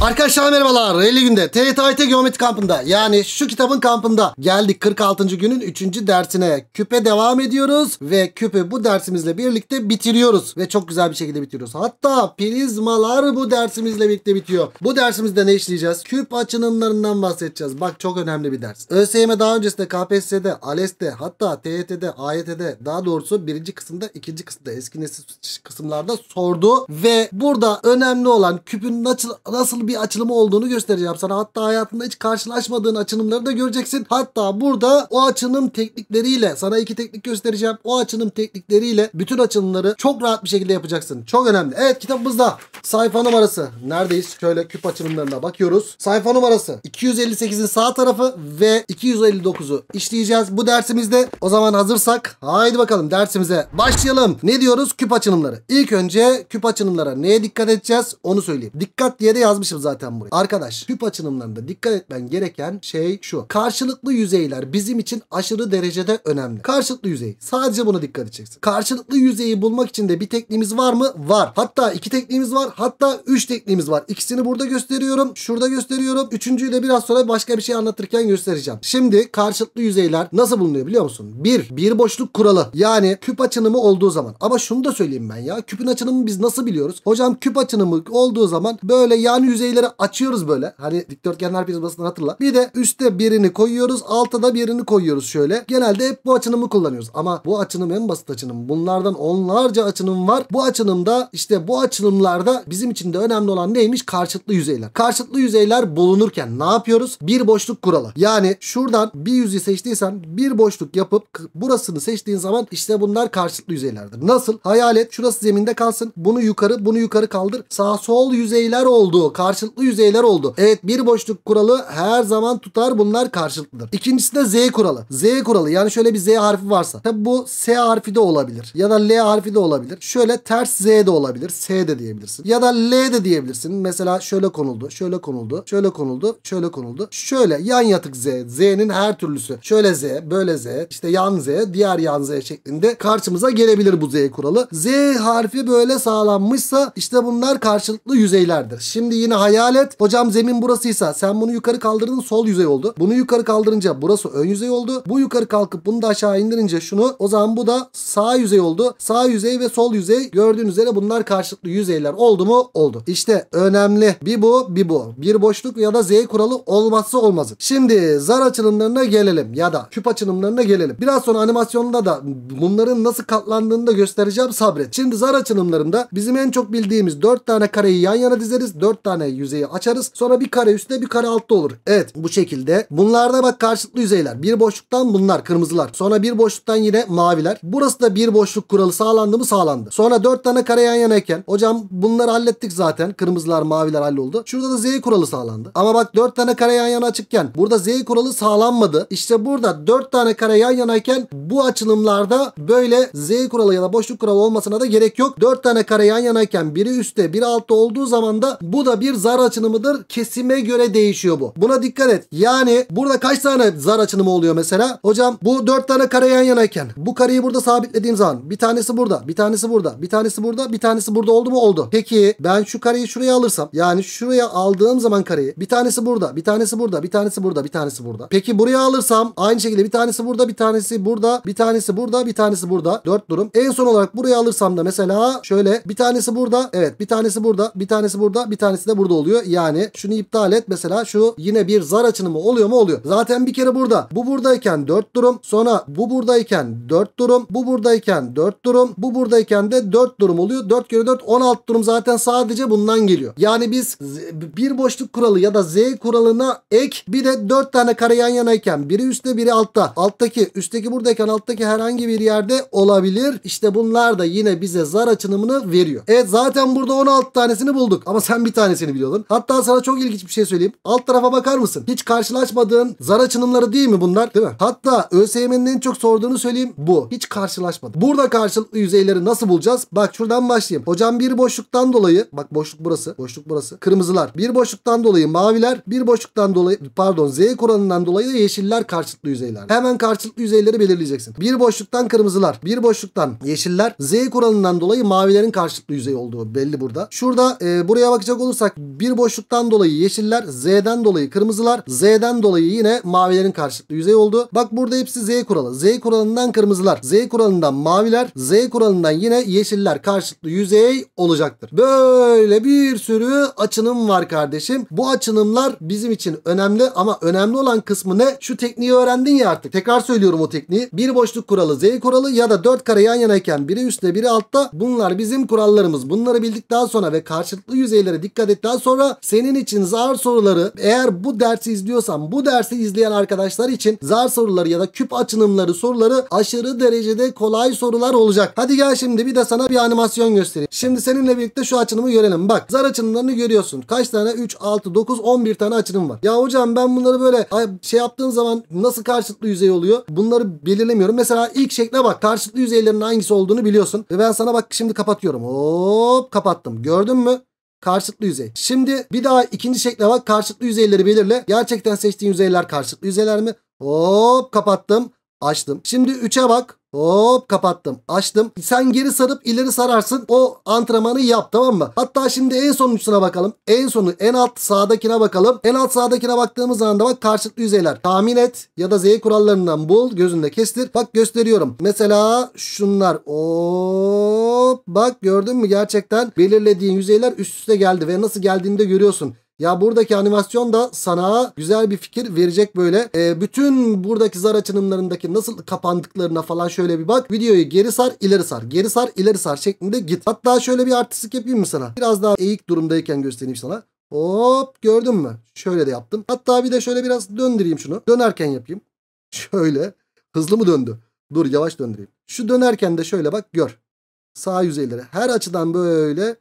Arkadaşlar merhabalar. 50 günde TYT Geometri kampında yani şu kitabın kampında geldik 46. günün 3. dersine. Küpe devam ediyoruz ve küpe bu dersimizle birlikte bitiriyoruz ve çok güzel bir şekilde bitiriyoruz. Hatta prizmalar bu dersimizle birlikte bitiyor. Bu dersimizde ne işleyeceğiz? Küp açınımlarından bahsedeceğiz. Bak çok önemli bir ders. ÖSYM daha öncesinde KPSS'de, ALES'te hatta TYT'de, AYT'de daha doğrusu birinci kısımda, ikinci kısımda eski nesil kısımlarda sordu ve burada önemli olan küpün nasıl, nasıl bir açılımı olduğunu göstereceğim sana. Hatta hayatında hiç karşılaşmadığın açılımları da göreceksin. Hatta burada o açılım teknikleriyle sana iki teknik göstereceğim. O açılım teknikleriyle bütün açılımları çok rahat bir şekilde yapacaksın. Çok önemli. Evet kitabımızda sayfa numarası. Neredeyiz? Şöyle küp açılımlarına bakıyoruz. Sayfa numarası 258'in sağ tarafı ve 259'u işleyeceğiz bu dersimizde. O zaman hazırsak haydi bakalım dersimize başlayalım. Ne diyoruz? Küp açılımları. İlk önce küp açılımlara neye dikkat edeceğiz onu söyleyeyim. Dikkat diye de yazmışım zaten buraya. Arkadaş küp açılımlarında dikkat etmen gereken şey şu. Karşılıklı yüzeyler bizim için aşırı derecede önemli. Karşılıklı yüzey. Sadece buna dikkat edeceksin. Karşılıklı yüzeyi bulmak için de bir tekniğimiz var mı? Var. Hatta iki tekniğimiz var. Hatta üç tekniğimiz var. İkisini burada gösteriyorum. Şurada gösteriyorum. Üçüncüyü de biraz sonra başka bir şey anlatırken göstereceğim. Şimdi karşılıklı yüzeyler nasıl bulunuyor biliyor musun? Bir, bir boşluk kuralı. Yani küp açınımı olduğu zaman. Ama şunu da söyleyeyim ben ya. Küpün açınımı biz nasıl biliyoruz? Hocam küp açınımı olduğu zaman böyle yani yüzey şeyleri açıyoruz böyle. Hani dikdörtgenler prizmasını hatırla. Bir de üstte birini koyuyoruz. altta da birini koyuyoruz şöyle. Genelde hep bu açınımı kullanıyoruz. Ama bu açınım en basit açınım. Bunlardan onlarca açınım var. Bu açınımda işte bu açılımlarda bizim için de önemli olan neymiş? Karşıtlı yüzeyler. Karşıtlı yüzeyler bulunurken ne yapıyoruz? Bir boşluk kuralı. Yani şuradan bir yüzü seçtiysen bir boşluk yapıp burasını seçtiğin zaman işte bunlar karşıtlı yüzeylerdir. Nasıl? Hayal et şurası zeminde kalsın. Bunu yukarı bunu yukarı kaldır. Sağ sol yüzeyler olduğu karşı karşılıklı yüzeyler oldu. Evet bir boşluk kuralı her zaman tutar bunlar karşılıklıdır. İkincisi de Z kuralı. Z kuralı yani şöyle bir Z harfi varsa. Tabi bu S harfi de olabilir. Ya da L harfi de olabilir. Şöyle ters Z de olabilir. S de diyebilirsin. Ya da L de diyebilirsin. Mesela şöyle konuldu. Şöyle konuldu. Şöyle konuldu. Şöyle konuldu. Şöyle yan yatık Z. Z'nin her türlüsü. Şöyle Z. Böyle Z. işte yan Z. Diğer yan Z şeklinde karşımıza gelebilir bu Z kuralı. Z harfi böyle sağlanmışsa işte bunlar karşılıklı yüzeylerdir. Şimdi yine hayal et. Hocam zemin burasıysa sen bunu yukarı kaldırdın sol yüzey oldu. Bunu yukarı kaldırınca burası ön yüzey oldu. Bu yukarı kalkıp bunu da aşağı indirince şunu o zaman bu da sağ yüzey oldu. Sağ yüzey ve sol yüzey gördüğünüz üzere bunlar karşılıklı yüzeyler oldu mu? Oldu. İşte önemli bir bu bir bu. Bir boşluk ya da z kuralı olmazsa olmazı. Şimdi zar açılımlarına gelelim ya da küp açılımlarına gelelim. Biraz sonra animasyonda da bunların nasıl katlandığını da göstereceğim sabret. Şimdi zar açılımlarında bizim en çok bildiğimiz 4 tane kareyi yan yana dizeriz. 4 tane yüzeyi açarız. Sonra bir kare üstte bir kare altta olur. Evet bu şekilde. Bunlarda bak karşılıklı yüzeyler. Bir boşluktan bunlar kırmızılar. Sonra bir boşluktan yine maviler. Burası da bir boşluk kuralı sağlandı mı sağlandı. Sonra dört tane kare yan yanayken hocam bunları hallettik zaten. Kırmızılar maviler halloldu. Şurada da Z kuralı sağlandı. Ama bak dört tane kare yan yana açıkken burada Z kuralı sağlanmadı. İşte burada dört tane kare yan yanayken bu açılımlarda böyle Z kuralı ya da boşluk kuralı olmasına da gerek yok. Dört tane kare yan yanayken biri üstte biri altta olduğu zaman da bu da bir zar açınımıdır. Kesime göre değişiyor bu. Buna dikkat et. Yani burada kaç tane zar açınımı oluyor mesela? Hocam bu 4 tane kare yan yanayken bu kareyi burada sabitlediğim zaman bir tanesi burada, bir tanesi burada, bir tanesi burada, bir tanesi burada oldu mu? Oldu. Peki ben şu kareyi şuraya alırsam yani şuraya aldığım zaman kareyi bir tanesi burada, bir tanesi burada, bir tanesi burada, bir tanesi burada. Peki buraya alırsam aynı şekilde bir tanesi burada, bir tanesi burada, bir tanesi burada, bir tanesi burada. 4 durum. En son olarak buraya alırsam da mesela şöyle bir tanesi burada, evet bir tanesi burada, bir tanesi burada, bir tanesi de burada burada oluyor. Yani şunu iptal et mesela şu yine bir zar açılımı oluyor mu oluyor. Zaten bir kere burada. Bu buradayken 4 durum. Sonra bu buradayken 4 durum. Bu buradayken 4 durum. Bu buradayken de 4 durum oluyor. 4 kere 4 16 durum zaten sadece bundan geliyor. Yani biz bir boşluk kuralı ya da Z kuralına ek bir de 4 tane kare yan yanayken biri üstte biri altta. Alttaki üstteki buradayken alttaki herhangi bir yerde olabilir. İşte bunlar da yine bize zar açılımını veriyor. Evet zaten burada 16 tanesini bulduk ama sen bir tanesini biliyorsun yolun. Hatta sana çok ilginç bir şey söyleyeyim. Alt tarafa bakar mısın? Hiç karşılaşmadığın zar açınımları değil mi bunlar? Değil mi? Hatta ÖSYM'nin en çok sorduğunu söyleyeyim bu. Hiç karşılaşmadım. Burada karşılıklı yüzeyleri nasıl bulacağız? Bak şuradan başlayayım. Hocam bir boşluktan dolayı bak boşluk burası. Boşluk burası. Kırmızılar. Bir boşluktan dolayı maviler. Bir boşluktan dolayı pardon Z kuralından dolayı da yeşiller karşılıklı yüzeyler. Hemen karşılıklı yüzeyleri belirleyeceksin. Bir boşluktan kırmızılar. Bir boşluktan yeşiller. Z kuralından dolayı mavilerin karşılıklı yüzey olduğu belli burada. Şurada e, buraya bakacak olursak bir boşluktan dolayı yeşiller, Z'den dolayı kırmızılar, Z'den dolayı yine mavilerin karşılıklı yüzey oldu. Bak burada hepsi Z kuralı. Z kuralından kırmızılar, Z kuralından maviler, Z kuralından yine yeşiller karşılıklı yüzey olacaktır. Böyle bir sürü açınım var kardeşim. Bu açınımlar bizim için önemli ama önemli olan kısmı ne? Şu tekniği öğrendin ya artık. Tekrar söylüyorum o tekniği. Bir boşluk kuralı Z kuralı ya da dört kare yan yanayken biri üstte biri altta. Bunlar bizim kurallarımız. Bunları bildikten sonra ve karşılıklı yüzeylere dikkat ettikten sonra senin için zar soruları eğer bu dersi izliyorsan bu dersi izleyen arkadaşlar için zar soruları ya da küp açılımları soruları aşırı derecede kolay sorular olacak. Hadi gel şimdi bir de sana bir animasyon göstereyim. Şimdi seninle birlikte şu açınımı görelim. Bak zar açılımlarını görüyorsun. Kaç tane? 3, 6, 9, 11 tane açınım var. Ya hocam ben bunları böyle şey yaptığın zaman nasıl karşıtlı yüzey oluyor? Bunları belirlemiyorum. Mesela ilk şekle bak. karşıtlı yüzeylerin hangisi olduğunu biliyorsun. Ve ben sana bak şimdi kapatıyorum. Hop kapattım. Gördün mü? karşıtlı yüzey. Şimdi bir daha ikinci şekle bak karşıtlı yüzeyleri belirle. Gerçekten seçtiğin yüzeyler karşıtlı yüzeyler mi? Hop kapattım. Açtım. Şimdi 3'e bak. Hop kapattım. Açtım. Sen geri sarıp ileri sararsın. O antrenmanı yap tamam mı? Hatta şimdi en son sonuncusuna bakalım. En sonu en alt sağdakine bakalım. En alt sağdakine baktığımız anda bak karşılıklı yüzeyler. Tahmin et ya da Z kurallarından bul. Gözünde kestir. Bak gösteriyorum. Mesela şunlar. Hop bak gördün mü gerçekten belirlediğin yüzeyler üst üste geldi ve nasıl geldiğini de görüyorsun. Ya buradaki animasyon da sana güzel bir fikir verecek böyle. E, bütün buradaki zar açınımlarındaki nasıl kapandıklarına falan şöyle bir bak. Videoyu geri sar ileri sar. Geri sar ileri sar şeklinde git. Hatta şöyle bir artistik yapayım mı sana? Biraz daha eğik durumdayken göstereyim sana. Hop gördün mü? Şöyle de yaptım. Hatta bir de şöyle biraz döndüreyim şunu. Dönerken yapayım. Şöyle. Hızlı mı döndü? Dur yavaş döndüreyim. Şu dönerken de şöyle bak gör. Sağ yüzeyleri her açıdan böyle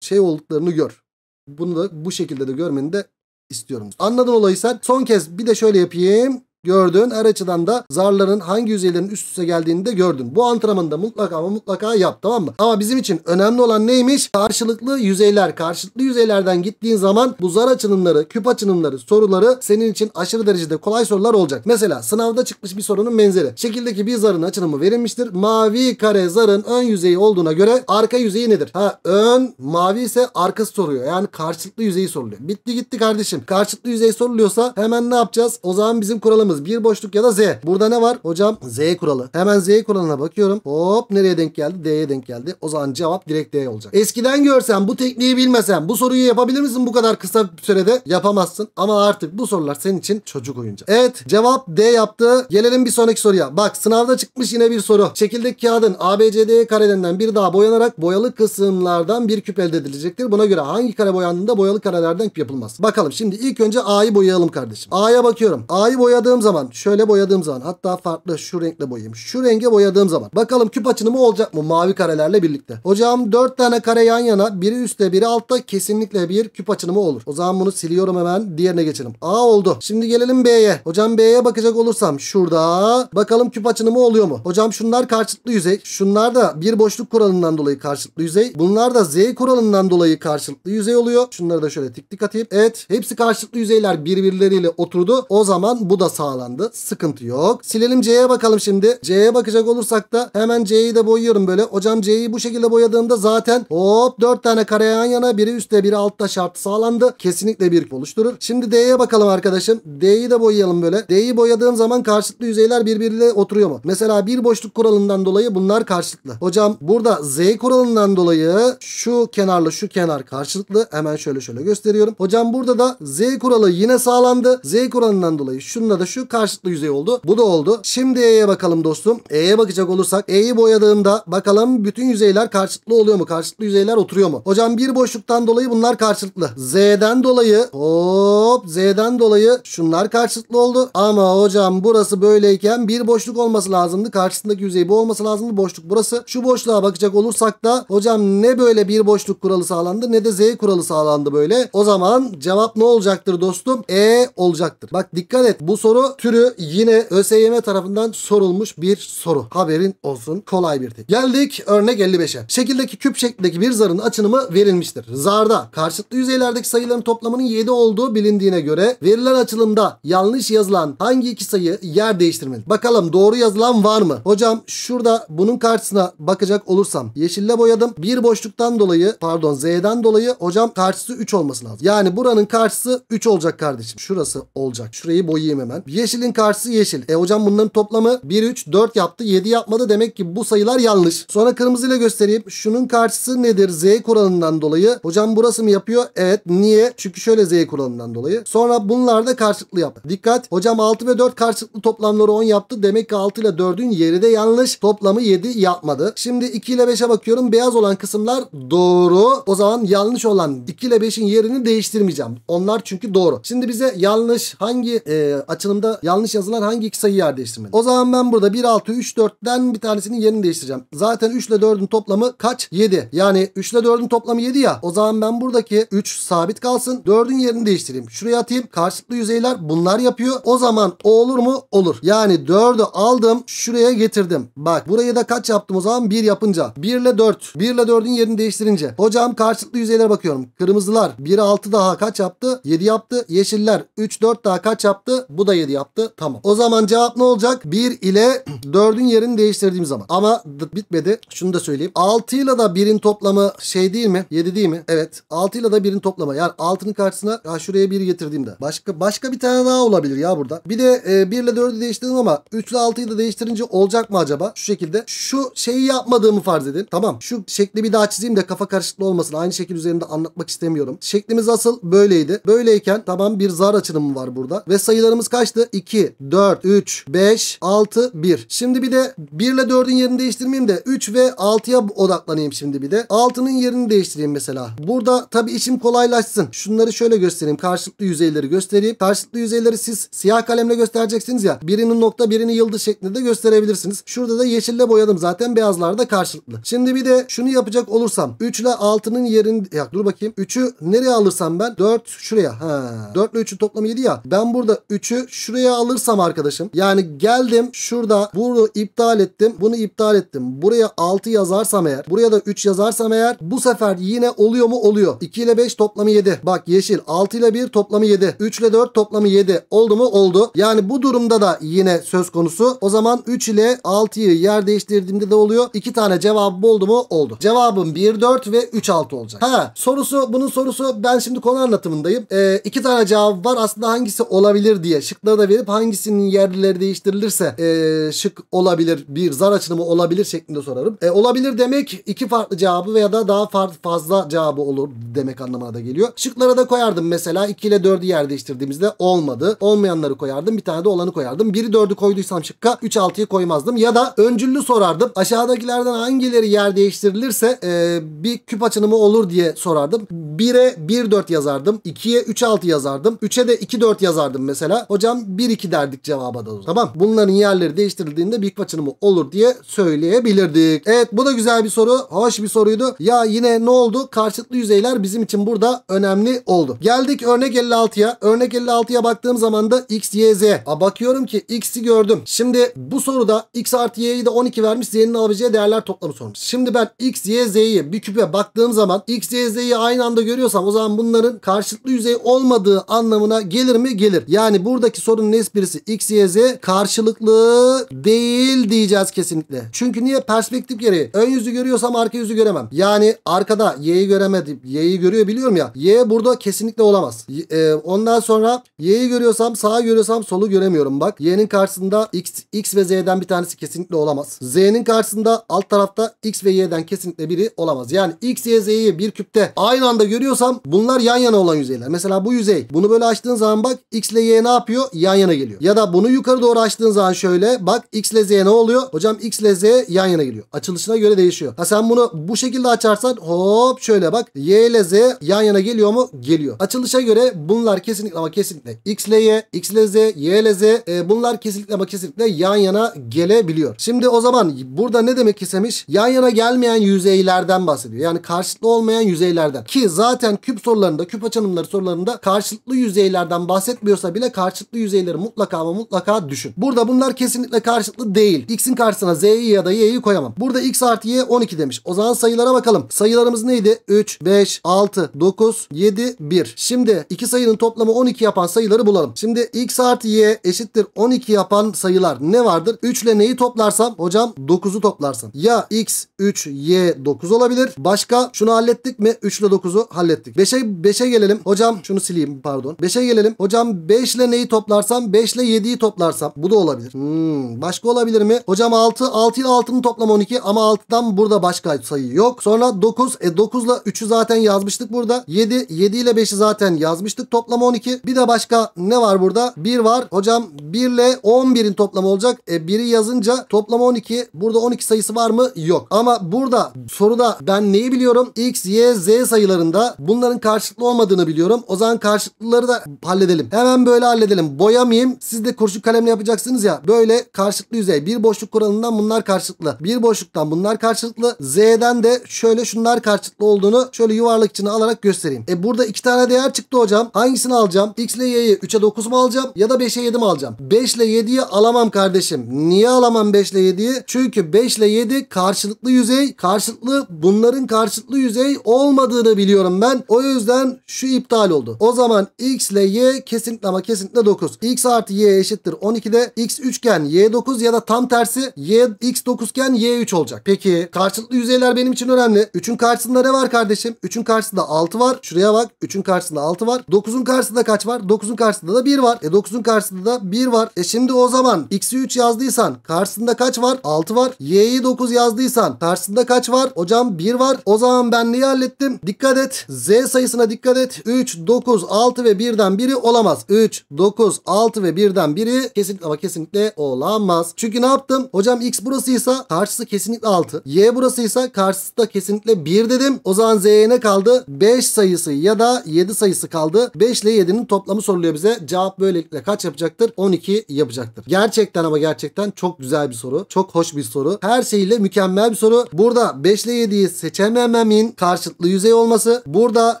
şey olduklarını gör. Bunu da bu şekilde de görmeni de istiyorum. Anladın olayı sen. Son kez bir de şöyle yapayım gördün. Her açıdan da zarların hangi yüzeylerin üst üste geldiğini de gördün. Bu antrenmanda mutlaka ama mutlaka yap tamam mı? Ama bizim için önemli olan neymiş? Karşılıklı yüzeyler. Karşılıklı yüzeylerden gittiğin zaman bu zar açılımları, küp açılımları, soruları senin için aşırı derecede kolay sorular olacak. Mesela sınavda çıkmış bir sorunun benzeri. Şekildeki bir zarın açılımı verilmiştir. Mavi kare zarın ön yüzeyi olduğuna göre arka yüzeyi nedir? Ha ön mavi ise arkası soruyor. Yani karşılıklı yüzeyi soruluyor. Bitti gitti kardeşim. Karşılıklı yüzey soruluyorsa hemen ne yapacağız? O zaman bizim kuralımız bakıyoruz. Bir boşluk ya da Z. Burada ne var? Hocam Z kuralı. Hemen Z kuralına bakıyorum. Hop nereye denk geldi? D'ye denk geldi. O zaman cevap direkt D olacak. Eskiden görsem bu tekniği bilmesem bu soruyu yapabilir misin bu kadar kısa bir sürede? Yapamazsın. Ama artık bu sorular senin için çocuk oyuncağı. Evet cevap D yaptı. Gelelim bir sonraki soruya. Bak sınavda çıkmış yine bir soru. Şekildeki kağıdın ABCD karelerinden bir daha boyanarak boyalı kısımlardan bir küp elde edilecektir. Buna göre hangi kare boyandığında boyalı karelerden küp yapılmaz? Bakalım şimdi ilk önce A'yı boyayalım kardeşim. A'ya bakıyorum. A'yı boyadığım zaman şöyle boyadığım zaman hatta farklı şu renkle boyayayım. Şu renge boyadığım zaman bakalım küp mı olacak mı mavi karelerle birlikte. Hocam 4 tane kare yan yana biri üstte biri altta kesinlikle bir küp mı olur. O zaman bunu siliyorum hemen diğerine geçelim. A oldu. Şimdi gelelim B'ye. Hocam B'ye bakacak olursam şurada bakalım küp mı oluyor mu? Hocam şunlar karşılıklı yüzey. Şunlar da bir boşluk kuralından dolayı karşılıklı yüzey. Bunlar da Z kuralından dolayı karşılıklı yüzey oluyor. Şunları da şöyle tık tık atayım. Evet hepsi karşılıklı yüzeyler birbirleriyle oturdu. O zaman bu da sağ sağlandı. Sıkıntı yok. Silelim C'ye bakalım şimdi. C'ye bakacak olursak da hemen C'yi de boyuyorum böyle. Hocam C'yi bu şekilde boyadığımda zaten hop 4 tane kare yan yana biri üstte biri altta şart sağlandı. Kesinlikle bir oluşturur. Şimdi D'ye bakalım arkadaşım. D'yi de boyayalım böyle. D'yi boyadığım zaman karşılıklı yüzeyler birbiriyle oturuyor mu? Mesela bir boşluk kuralından dolayı bunlar karşılıklı. Hocam burada Z kuralından dolayı şu kenarla şu kenar karşılıklı. Hemen şöyle şöyle gösteriyorum. Hocam burada da Z kuralı yine sağlandı. Z kuralından dolayı şunda da şu şu karşıtlı yüzey oldu. Bu da oldu. Şimdi E'ye bakalım dostum. E'ye bakacak olursak E'yi boyadığımda bakalım bütün yüzeyler karşıtlı oluyor mu? Karşıtlı yüzeyler oturuyor mu? Hocam bir boşluktan dolayı bunlar karşıtlı. Z'den dolayı hop Z'den dolayı şunlar karşıtlı oldu. Ama hocam burası böyleyken bir boşluk olması lazımdı. Karşısındaki yüzey bu olması lazımdı. Boşluk burası. Şu boşluğa bakacak olursak da hocam ne böyle bir boşluk kuralı sağlandı ne de Z kuralı sağlandı böyle. O zaman cevap ne olacaktır dostum? E olacaktır. Bak dikkat et bu soru bu türü yine ÖSYM tarafından sorulmuş bir soru. Haberin olsun. Kolay bir tek. Geldik örnek 55'e. Şekildeki küp şeklindeki bir zarın açınımı verilmiştir. Zarda karşıtlı yüzeylerdeki sayıların toplamının 7 olduğu bilindiğine göre verilen açılımda yanlış yazılan hangi iki sayı yer değiştirmeli? Bakalım doğru yazılan var mı? Hocam şurada bunun karşısına bakacak olursam yeşille boyadım. Bir boşluktan dolayı pardon Z'den dolayı hocam karşısı 3 olması lazım. Yani buranın karşısı 3 olacak kardeşim. Şurası olacak. Şurayı boyayayım hemen. Yeşilin karşısı yeşil. E hocam bunların toplamı 1, 3, 4 yaptı. 7 yapmadı. Demek ki bu sayılar yanlış. Sonra kırmızıyla göstereyim. Şunun karşısı nedir? Z kuralından dolayı. Hocam burası mı yapıyor? Evet. Niye? Çünkü şöyle Z kuralından dolayı. Sonra bunlar da karşılıklı yaptı. Dikkat. Hocam 6 ve 4 karşılıklı toplamları 10 yaptı. Demek ki 6 ile 4'ün yeri de yanlış. Toplamı 7 yapmadı. Şimdi 2 ile 5'e bakıyorum. Beyaz olan kısımlar doğru. O zaman yanlış olan 2 ile 5'in yerini değiştirmeyeceğim. Onlar çünkü doğru. Şimdi bize yanlış hangi e, açılımda Burada yanlış yazılan hangi iki sayıyı yer değiştirmeli? O zaman ben burada 1, 6, 3, 4'ten bir tanesinin yerini değiştireceğim. Zaten 3 ile 4'ün toplamı kaç? 7. Yani 3 ile 4'ün toplamı 7 ya. O zaman ben buradaki 3 sabit kalsın. 4'ün yerini değiştireyim. Şuraya atayım. Karşılıklı yüzeyler bunlar yapıyor. O zaman o olur mu? Olur. Yani 4'ü aldım. Şuraya getirdim. Bak buraya da kaç yaptım o zaman? 1 yapınca. 1 ile 4. 1 ile 4'ün yerini değiştirince. Hocam karşılıklı yüzeylere bakıyorum. Kırmızılar 1, 6 daha kaç yaptı? 7 yaptı. Yeşiller 3, 4 daha kaç yaptı? Bu da 7 yaptı. Tamam. O zaman cevap ne olacak? 1 ile 4'ün yerini değiştirdiğim zaman. Ama bitmedi. Şunu da söyleyeyim. 6 ile da 1'in toplamı şey değil mi? 7 değil mi? Evet. 6 ile da 1'in toplamı. Yani 6'nın karşısına ya şuraya 1 getirdiğimde. Başka başka bir tane daha olabilir ya burada. Bir de e, 1 ile 4'ü değiştirdim ama 3 ile 6'yı da değiştirince olacak mı acaba? Şu şekilde. Şu şeyi yapmadığımı farz edin. Tamam. Şu şekli bir daha çizeyim de kafa karışıklığı olmasın. Aynı şekil üzerinde anlatmak istemiyorum. Şeklimiz asıl böyleydi. Böyleyken tamam bir zar açılımı var burada. Ve sayılarımız kaçtı? 2, 4, 3, 5, 6, 1. Şimdi bir de 1 ile 4'ün yerini değiştirmeyeyim de 3 ve 6'ya odaklanayım şimdi bir de. 6'nın yerini değiştireyim mesela. Burada tabii işim kolaylaşsın. Şunları şöyle göstereyim. Karşılıklı yüzeyleri göstereyim. Karşılıklı yüzeyleri siz siyah kalemle göstereceksiniz ya. Birinin nokta birini yıldız şeklinde de gösterebilirsiniz. Şurada da yeşille boyadım zaten. Beyazlar da karşılıklı. Şimdi bir de şunu yapacak olursam. 3 ile 6'nın yerini... Ya dur bakayım. 3'ü nereye alırsam ben? 4 şuraya. Ha. 4 ile 3'ün toplamı 7 ya. Ben burada 3'ü şuraya şuraya alırsam arkadaşım yani geldim şurada bunu iptal ettim bunu iptal ettim. Buraya 6 yazarsam eğer buraya da 3 yazarsam eğer bu sefer yine oluyor mu oluyor. 2 ile 5 toplamı 7. Bak yeşil 6 ile 1 toplamı 7. 3 ile 4 toplamı 7. Oldu mu? Oldu. Yani bu durumda da yine söz konusu. O zaman 3 ile 6'yı yer değiştirdiğimde de oluyor. 2 tane cevabı oldu mu? Oldu. Cevabım 1, 4 ve 3, 6 olacak. Ha sorusu bunun sorusu ben şimdi konu anlatımındayım. Ee, tane cevap var aslında hangisi olabilir diye şıkları da verip hangisinin yerleri değiştirilirse e, şık olabilir bir zar açılımı olabilir şeklinde sorarım. E, olabilir demek iki farklı cevabı veya da daha fazla cevabı olur demek anlamına da geliyor. Şıklara da koyardım mesela 2 ile 4'ü yer değiştirdiğimizde olmadı. Olmayanları koyardım bir tane de olanı koyardım. 1'i 4'ü koyduysam şıkka 3-6'yı koymazdım ya da öncüllü sorardım. Aşağıdakilerden hangileri yer değiştirilirse e, bir küp açılımı olur diye sorardım. 1'e 1-4 yazardım. 2'ye 3-6 yazardım. 3'e de 2-4 yazardım mesela. Hocam 1-2 derdik cevaba da Tamam. Bunların yerleri değiştirildiğinde bir açılımı olur diye söyleyebilirdik. Evet bu da güzel bir soru. Hoş bir soruydu. Ya yine ne oldu? Karşıtlı yüzeyler bizim için burada önemli oldu. Geldik örnek 56'ya. Örnek 56'ya baktığım zaman da x, y, z. A bakıyorum ki x'i gördüm. Şimdi bu soruda x artı y'yi de 12 vermiş. Z'nin alabileceği değerler toplamı sormuş. Şimdi ben x, y, z'yi bir küpe baktığım zaman x, y, z'yi aynı anda görüyorsam o zaman bunların karşıtlı yüzey olmadığı anlamına gelir mi? Gelir. Yani buradaki soru sorunun esprisi x, y, z karşılıklı değil diyeceğiz kesinlikle. Çünkü niye? Perspektif gereği. Ön yüzü görüyorsam arka yüzü göremem. Yani arkada y'yi göremedim. Y'yi görüyor biliyorum ya. Y burada kesinlikle olamaz. E, ondan sonra y'yi görüyorsam sağa görüyorsam solu göremiyorum bak. Y'nin karşısında x, x ve z'den bir tanesi kesinlikle olamaz. Z'nin karşısında alt tarafta x ve y'den kesinlikle biri olamaz. Yani x, y, z'yi bir küpte aynı anda görüyorsam bunlar yan yana olan yüzeyler. Mesela bu yüzey. Bunu böyle açtığın zaman bak x ile y ne yapıyor? Yan yan yana geliyor. Ya da bunu yukarı doğru açtığın zaman şöyle bak X ile Z ne oluyor? Hocam X ile Z yan yana geliyor. Açılışına göre değişiyor. Ha sen bunu bu şekilde açarsan hop şöyle bak Y ile Z yan yana geliyor mu? Geliyor. Açılışa göre bunlar kesinlikle ama kesinlikle X ile Y, X ile Z, Y ile Z e, bunlar kesinlikle ama kesinlikle yan yana gelebiliyor. Şimdi o zaman burada ne demek istemiş? Yan yana gelmeyen yüzeylerden bahsediyor. Yani karşılıklı olmayan yüzeylerden. Ki zaten küp sorularında, küp açılımları sorularında karşılıklı yüzeylerden bahsetmiyorsa bile karşılıklı yüzey yüzeyleri mutlaka ama mutlaka düşün. Burada bunlar kesinlikle karşılıklı değil. X'in karşısına Z'yi ya da Y'yi koyamam. Burada X artı Y 12 demiş. O zaman sayılara bakalım. Sayılarımız neydi? 3, 5, 6, 9, 7, 1. Şimdi iki sayının toplamı 12 yapan sayıları bulalım. Şimdi X artı Y eşittir 12 yapan sayılar ne vardır? 3 ile neyi toplarsam? Hocam 9'u toplarsın. Ya X 3, Y 9 olabilir. Başka şunu hallettik mi? 3 ile 9'u hallettik. 5'e 5'e gelelim. Hocam şunu sileyim pardon. 5'e gelelim. Hocam 5 ile neyi toplarsın? toplarsam 5 ile 7'yi toplarsam. Bu da olabilir. Hmm, başka olabilir mi? Hocam 6. 6 ile 6'nın toplamı 12 ama 6'dan burada başka sayı yok. Sonra 9. E 9 ile 3'ü zaten yazmıştık burada. 7. 7 ile 5'i zaten yazmıştık. Toplam 12. Bir de başka ne var burada? 1 var. Hocam 1 ile 11'in toplamı olacak. E 1'i yazınca toplam 12. Burada 12 sayısı var mı? Yok. Ama burada soruda ben neyi biliyorum? X, Y, Z sayılarında bunların karşılıklı olmadığını biliyorum. O zaman karşılıkları da halledelim. Hemen böyle halledelim. Boya boyamayayım. Siz de kurşun kalemle yapacaksınız ya. Böyle karşılıklı yüzey. Bir boşluk kuralından bunlar karşılıklı. Bir boşluktan bunlar karşılıklı. Z'den de şöyle şunlar karşılıklı olduğunu şöyle yuvarlak içine alarak göstereyim. E burada iki tane değer çıktı hocam. Hangisini alacağım? X ile Y'yi 3'e 9 mu alacağım? Ya da 5'e 7 mi alacağım? 5 ile 7'yi alamam kardeşim. Niye alamam 5 ile 7'yi? Çünkü 5 ile 7 karşılıklı yüzey. Karşılıklı bunların karşılıklı yüzey olmadığını biliyorum ben. O yüzden şu iptal oldu. O zaman X ile Y kesinlikle ama kesinlikle 9 x artı y eşittir 12'de x üçgen y 9 ya da tam tersi y x 9 iken y 3 olacak. Peki karşılıklı yüzeyler benim için önemli. 3'ün karşısında ne var kardeşim? 3'ün karşısında 6 var. Şuraya bak. 3'ün karşısında 6 var. 9'un karşısında kaç var? 9'un karşısında da 1 var. E 9'un karşısında da 1 var. E şimdi o zaman x'i 3 yazdıysan karşısında kaç var? 6 var. y'yi 9 yazdıysan karşısında kaç var? Hocam 1 var. O zaman ben neyi hallettim? Dikkat et. z sayısına dikkat et. 3, 9, 6 ve 1'den biri olamaz. 3, 9, 6 6 ve 1'den biri kesinlikle ama kesinlikle olamaz. Çünkü ne yaptım? Hocam x burasıysa karşısı kesinlikle 6. Y burasıysa karşısı da kesinlikle 1 dedim. O zaman Z'ye ne kaldı? 5 sayısı ya da 7 sayısı kaldı. 5 ile 7'nin toplamı soruluyor bize. Cevap böylelikle kaç yapacaktır? 12 yapacaktır. Gerçekten ama gerçekten çok güzel bir soru. Çok hoş bir soru. Her şeyle mükemmel bir soru. Burada 5 ile 7'yi seçemememin karşıtlı yüzey olması. Burada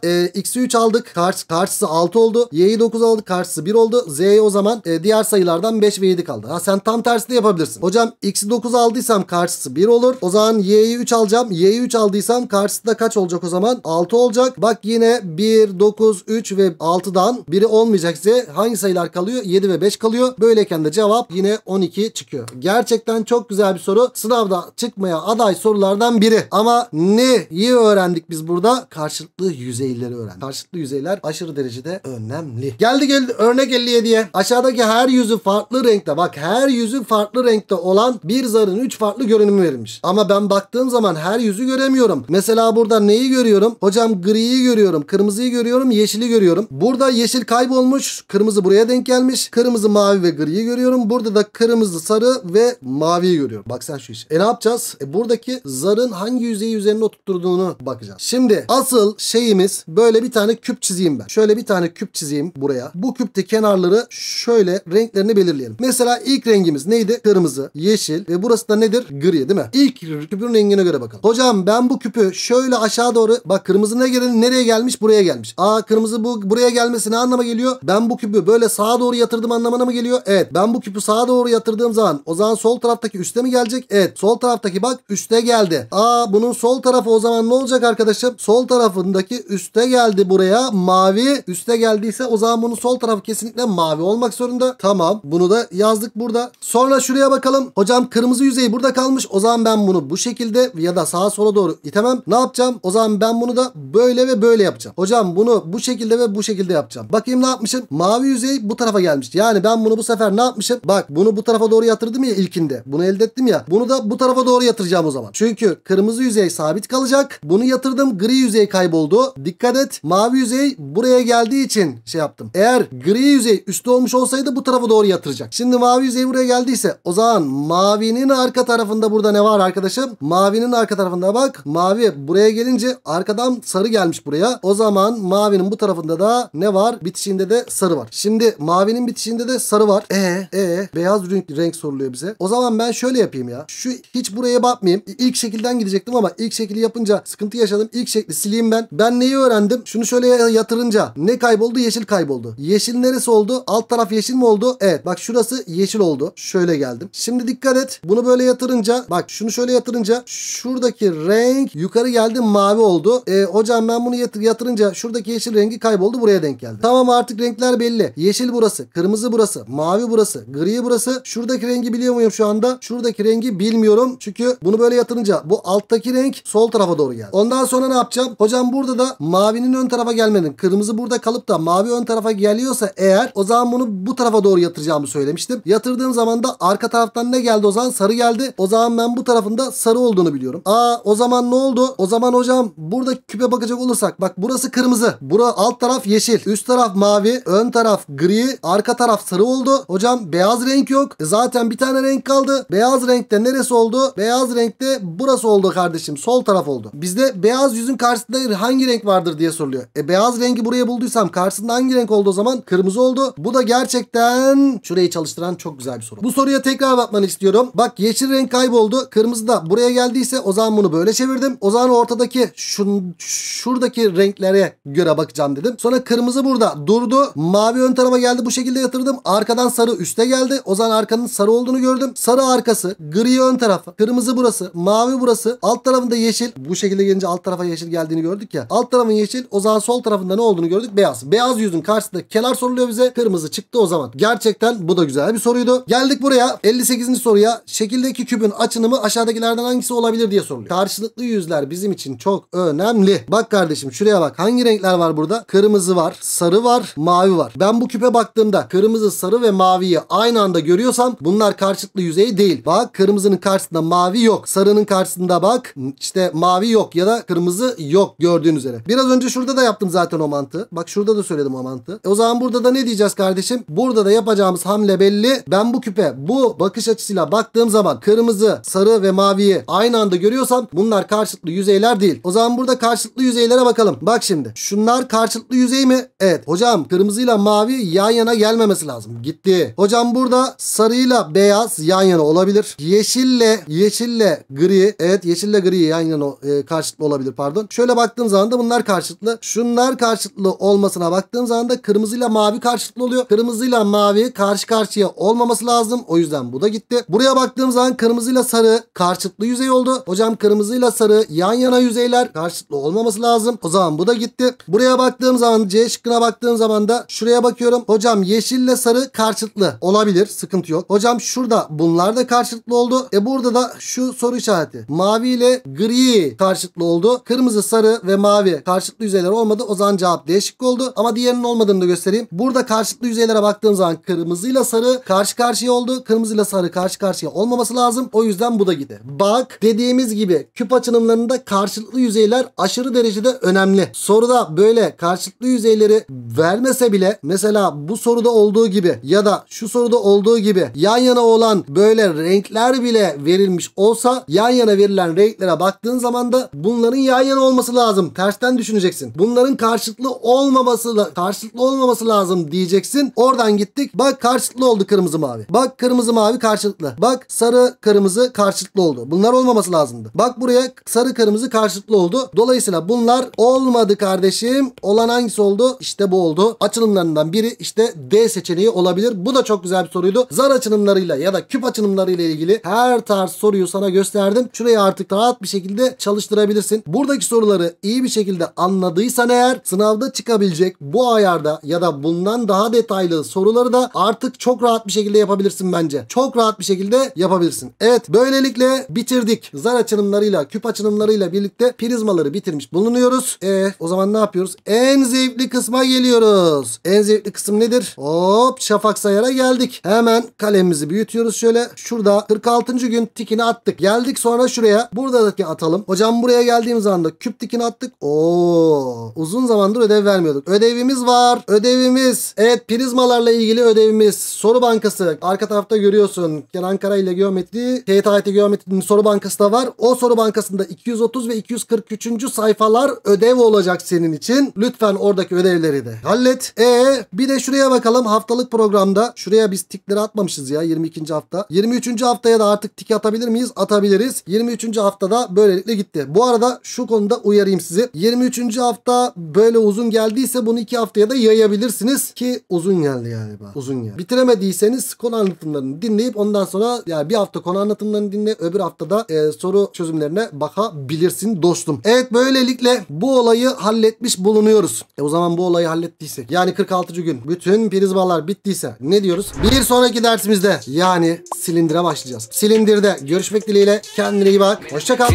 e, x'i 3 aldık. Karşı, karşısı 6 oldu. Y'yi 9 aldık. Karşısı 1 oldu. Z'ye o zaman e, diğer sayılardan 5 ve 7 kaldı. Ha sen tam tersi de yapabilirsin. Hocam x'i 9 aldıysam karşısı 1 olur. O zaman y'yi 3 alacağım. Y'yi 3 aldıysam karşısı da kaç olacak o zaman? 6 olacak. Bak yine 1, 9, 3 ve 6'dan biri olmayacaksa Hangi sayılar kalıyor? 7 ve 5 kalıyor. Böyleyken de cevap yine 12 çıkıyor. Gerçekten çok güzel bir soru. Sınavda çıkmaya aday sorulardan biri. Ama neyi öğrendik biz burada? Karşılıklı yüzeyleri öğrendik. Karşılıklı yüzeyler aşırı derecede önemli. Geldi geldi örnek 57'ye aşağıdaki her yüzü farklı renkte bak her yüzü farklı renkte olan bir zarın 3 farklı görünümü verilmiş. Ama ben baktığım zaman her yüzü göremiyorum. Mesela burada neyi görüyorum? Hocam griyi görüyorum, kırmızıyı görüyorum, yeşili görüyorum. Burada yeşil kaybolmuş, kırmızı buraya denk gelmiş. Kırmızı, mavi ve griyi görüyorum. Burada da kırmızı, sarı ve maviyi görüyorum. Bak sen şu iş. E ne yapacağız? E buradaki zarın hangi yüzeyi üzerine oturttuğunu bakacağız. Şimdi asıl şeyimiz böyle bir tane küp çizeyim ben. Şöyle bir tane küp çizeyim buraya. Bu küpte kenarları şöyle renklerini belirleyelim. Mesela ilk rengimiz neydi? Kırmızı, yeşil ve burası da nedir? Gri değil mi? İlk küpün rengine göre bakalım. Hocam ben bu küpü şöyle aşağı doğru bak kırmızı ne gelen nereye gelmiş? Buraya gelmiş. Aa kırmızı bu buraya gelmesi ne anlama geliyor? Ben bu küpü böyle sağa doğru yatırdım anlamına mı geliyor? Evet. Ben bu küpü sağa doğru yatırdığım zaman o zaman sol taraftaki üste mi gelecek? Evet. Sol taraftaki bak üste geldi. Aa bunun sol tarafı o zaman ne olacak arkadaşım? Sol tarafındaki üste geldi buraya mavi. Üste geldiyse o zaman bunun sol tarafı kesinlikle mavi olmak zorunda. Tamam bunu da yazdık burada. Sonra şuraya bakalım. Hocam kırmızı yüzey burada kalmış. O zaman ben bunu bu şekilde ya da sağa sola doğru itemem. Ne yapacağım? O zaman ben bunu da böyle ve böyle yapacağım. Hocam bunu bu şekilde ve bu şekilde yapacağım. Bakayım ne yapmışım? Mavi yüzey bu tarafa gelmiş. Yani ben bunu bu sefer ne yapmışım? Bak bunu bu tarafa doğru yatırdım ya ilkinde. Bunu elde ettim ya. Bunu da bu tarafa doğru yatıracağım o zaman. Çünkü kırmızı yüzey sabit kalacak. Bunu yatırdım. Gri yüzey kayboldu. Dikkat et. Mavi yüzey buraya geldiği için şey yaptım. Eğer gri yüzey üstte olmuş olsaydı bu tarafa doğru yatıracak. Şimdi mavi yüzey buraya geldiyse o zaman mavinin arka tarafında burada ne var arkadaşım? Mavinin arka tarafında bak. Mavi buraya gelince arkadan sarı gelmiş buraya. O zaman mavinin bu tarafında da ne var? Bitişinde de sarı var. Şimdi mavinin bitişinde de sarı var. E e beyaz renk, renk soruluyor bize. O zaman ben şöyle yapayım ya. Şu hiç buraya bakmayayım. İlk şekilden gidecektim ama ilk şekli yapınca sıkıntı yaşadım. İlk şekli sileyim ben. Ben neyi öğrendim? Şunu şöyle yatırınca ne kayboldu? Yeşil kayboldu. Yeşil neresi oldu? Alt alt taraf yeşil mi oldu? Evet bak şurası yeşil oldu. Şöyle geldim. Şimdi dikkat et. Bunu böyle yatırınca bak şunu şöyle yatırınca şuradaki renk yukarı geldi mavi oldu. E, hocam ben bunu yatır, yatırınca şuradaki yeşil rengi kayboldu buraya denk geldi. Tamam artık renkler belli. Yeşil burası, kırmızı burası, mavi burası, gri burası. Şuradaki rengi biliyor muyum şu anda? Şuradaki rengi bilmiyorum. Çünkü bunu böyle yatırınca bu alttaki renk sol tarafa doğru geldi. Ondan sonra ne yapacağım? Hocam burada da mavinin ön tarafa gelmenin, kırmızı burada kalıp da mavi ön tarafa geliyorsa eğer o zaman bunu bu tarafa doğru yatıracağımı söylemiştim. Yatırdığım zaman da arka taraftan ne geldi o zaman? Sarı geldi. O zaman ben bu tarafında sarı olduğunu biliyorum. Aa o zaman ne oldu? O zaman hocam burada küpe bakacak olursak bak burası kırmızı. Bura alt taraf yeşil. Üst taraf mavi. Ön taraf gri. Arka taraf sarı oldu. Hocam beyaz renk yok. E, zaten bir tane renk kaldı. Beyaz renkte neresi oldu? Beyaz renkte burası oldu kardeşim. Sol taraf oldu. Bizde beyaz yüzün karşısında hangi renk vardır diye soruluyor. E beyaz rengi buraya bulduysam karşısında hangi renk oldu o zaman? Kırmızı oldu. Bu da gerçekten şurayı çalıştıran çok güzel bir soru. Bu soruya tekrar bakmanı istiyorum. Bak yeşil renk kayboldu. Kırmızı da buraya geldiyse o zaman bunu böyle çevirdim. O zaman ortadaki şun, şuradaki renklere göre bakacağım dedim. Sonra kırmızı burada durdu. Mavi ön tarafa geldi bu şekilde yatırdım. Arkadan sarı üste geldi. O zaman arkanın sarı olduğunu gördüm. Sarı arkası, gri ön tarafı, kırmızı burası, mavi burası. Alt tarafında yeşil. Bu şekilde gelince alt tarafa yeşil geldiğini gördük ya. Alt tarafın yeşil. O zaman sol tarafında ne olduğunu gördük? Beyaz. Beyaz yüzün karşısında kenar soruluyor bize. Kırmızı yazı çıktı o zaman. Gerçekten bu da güzel bir soruydu. Geldik buraya 58. soruya. Şekildeki kübün açınımı aşağıdakilerden hangisi olabilir diye soruluyor. Karşılıklı yüzler bizim için çok önemli. Bak kardeşim şuraya bak. Hangi renkler var burada? Kırmızı var, sarı var, mavi var. Ben bu küpe baktığımda kırmızı, sarı ve maviyi aynı anda görüyorsam bunlar karşılıklı yüzey değil. Bak kırmızının karşısında mavi yok. Sarının karşısında bak işte mavi yok ya da kırmızı yok gördüğün üzere. Biraz önce şurada da yaptım zaten o mantığı. Bak şurada da söyledim o mantığı. E o zaman burada da ne diyeceğiz kardeşim? kardeşim. Burada da yapacağımız hamle belli. Ben bu küpe bu bakış açısıyla baktığım zaman kırmızı, sarı ve maviyi aynı anda görüyorsam bunlar karşılıklı yüzeyler değil. O zaman burada karşılıklı yüzeylere bakalım. Bak şimdi. Şunlar karşılıklı yüzey mi? Evet. Hocam kırmızıyla mavi yan yana gelmemesi lazım. Gitti. Hocam burada sarıyla beyaz yan yana olabilir. Yeşille yeşille gri. Evet yeşille gri yan yana e, karşılıklı olabilir pardon. Şöyle baktığım zaman da bunlar karşılıklı. Şunlar karşılıklı olmasına baktığım zaman da kırmızıyla mavi karşılıklı oluyor. Kırmızıyla mavi karşı karşıya olmaması lazım. O yüzden bu da gitti. Buraya baktığım zaman kırmızıyla sarı karşıtlı yüzey oldu. Hocam kırmızıyla sarı yan yana yüzeyler karşıtlı olmaması lazım. O zaman bu da gitti. Buraya baktığım zaman C şıkkına baktığım zaman da şuraya bakıyorum. Hocam yeşille sarı karşıtlı olabilir. Sıkıntı yok. Hocam şurada bunlar da karşıtlı oldu. E burada da şu soru işareti. Mavi ile gri karşıtlı oldu. Kırmızı, sarı ve mavi karşıtlı yüzeyler olmadı. O zaman cevap D şıkkı oldu. Ama diğerinin olmadığını da göstereyim. Burada karşıtlı yüzey yüzeylere baktığım zaman kırmızıyla sarı karşı karşıya oldu. Kırmızıyla sarı karşı karşıya olmaması lazım. O yüzden bu da gitti. Bak dediğimiz gibi küp açılımlarında karşılıklı yüzeyler aşırı derecede önemli. Soruda böyle karşılıklı yüzeyleri vermese bile mesela bu soruda olduğu gibi ya da şu soruda olduğu gibi yan yana olan böyle renkler bile verilmiş olsa yan yana verilen renklere baktığın zaman da bunların yan yana olması lazım. Tersten düşüneceksin. Bunların karşılıklı olmaması karşılıklı olmaması lazım diyeceksin gittin. Oradan gittik. Bak karşılıklı oldu kırmızı mavi. Bak kırmızı mavi karşılıklı. Bak sarı kırmızı karşılıklı oldu. Bunlar olmaması lazımdı. Bak buraya sarı kırmızı karşılıklı oldu. Dolayısıyla bunlar olmadı kardeşim. Olan hangisi oldu? İşte bu oldu. Açılımlarından biri işte D seçeneği olabilir. Bu da çok güzel bir soruydu. Zar açılımlarıyla ya da küp açılımlarıyla ilgili her tarz soruyu sana gösterdim. Şurayı artık rahat bir şekilde çalıştırabilirsin. Buradaki soruları iyi bir şekilde anladıysan eğer sınavda çıkabilecek bu ayarda ya da bundan daha detaylı sayılı soruları da artık çok rahat bir şekilde yapabilirsin bence. Çok rahat bir şekilde yapabilirsin. Evet böylelikle bitirdik. Zar açılımlarıyla, küp açılımlarıyla birlikte prizmaları bitirmiş bulunuyoruz. E o zaman ne yapıyoruz? En zevkli kısma geliyoruz. En zevkli kısım nedir? Hop şafak sayara geldik. Hemen kalemimizi büyütüyoruz şöyle. Şurada 46. gün tikini attık. Geldik sonra şuraya. Burada Buradaki atalım. Hocam buraya geldiğimiz anda küp tikini attık. Oo uzun zamandır ödev vermiyorduk. Ödevimiz var. Ödevimiz. Evet priz Prizmalarla ilgili ödevimiz soru bankası. Arka tarafta görüyorsun Kenan Kara ile geometri, TTIT geometrinin soru bankası da var. O soru bankasında 230 ve 243. sayfalar ödev olacak senin için. Lütfen oradaki ödevleri de hallet. E bir de şuraya bakalım haftalık programda. Şuraya biz tikleri atmamışız ya 22. hafta. 23. haftaya da artık tik atabilir miyiz? Atabiliriz. 23. haftada böylelikle gitti. Bu arada şu konuda uyarayım sizi. 23. hafta böyle uzun geldiyse bunu 2 haftaya da yayabilirsiniz ki uzun uzun geldi galiba. Uzun geldi. Bitiremediyseniz konu anlatımlarını dinleyip ondan sonra yani bir hafta konu anlatımlarını dinle öbür haftada e, soru çözümlerine bakabilirsin dostum. Evet böylelikle bu olayı halletmiş bulunuyoruz. E o zaman bu olayı hallettiysek yani 46. gün bütün prizmalar bittiyse ne diyoruz? Bir sonraki dersimizde yani silindire başlayacağız. Silindirde görüşmek dileğiyle kendine iyi bak. Hoşçakal.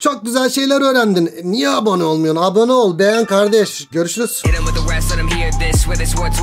Çok güzel şeyler öğrendin. Niye abone olmuyorsun? Abone ol beğen kardeş. Görüşürüz.